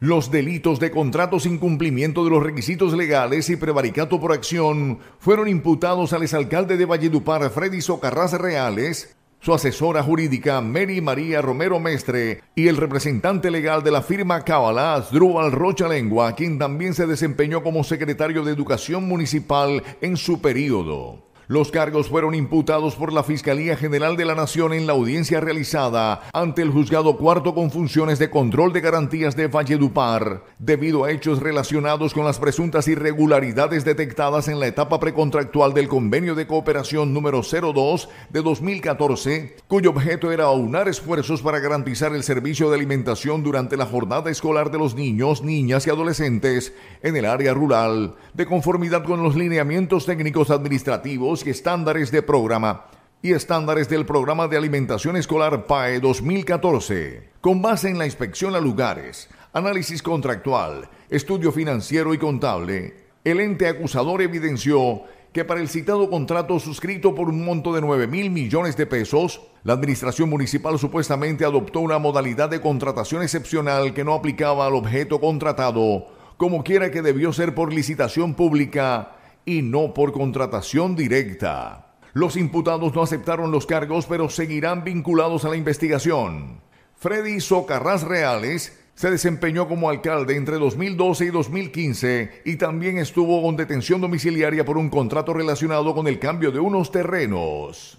Los delitos de contratos cumplimiento de los requisitos legales y prevaricato por acción fueron imputados al exalcalde de Valledupar, Freddy Socarrás Reales, su asesora jurídica, Mary María Romero Mestre, y el representante legal de la firma Cábala, Drúbal Rocha Lengua, quien también se desempeñó como secretario de Educación Municipal en su periodo. Los cargos fueron imputados por la Fiscalía General de la Nación en la audiencia realizada ante el juzgado cuarto con funciones de control de garantías de Valledupar, debido a hechos relacionados con las presuntas irregularidades detectadas en la etapa precontractual del convenio de cooperación número 02 de 2014, cuyo objeto era aunar esfuerzos para garantizar el servicio de alimentación durante la jornada escolar de los niños, niñas y adolescentes en el área rural, de conformidad con los lineamientos técnicos administrativos estándares de programa y estándares del Programa de Alimentación Escolar PAE 2014, con base en la inspección a lugares, análisis contractual, estudio financiero y contable, el ente acusador evidenció que para el citado contrato suscrito por un monto de 9 mil millones de pesos, la administración municipal supuestamente adoptó una modalidad de contratación excepcional que no aplicaba al objeto contratado, como quiera que debió ser por licitación pública y no por contratación directa. Los imputados no aceptaron los cargos pero seguirán vinculados a la investigación. Freddy Socarras Reales se desempeñó como alcalde entre 2012 y 2015 y también estuvo con detención domiciliaria por un contrato relacionado con el cambio de unos terrenos.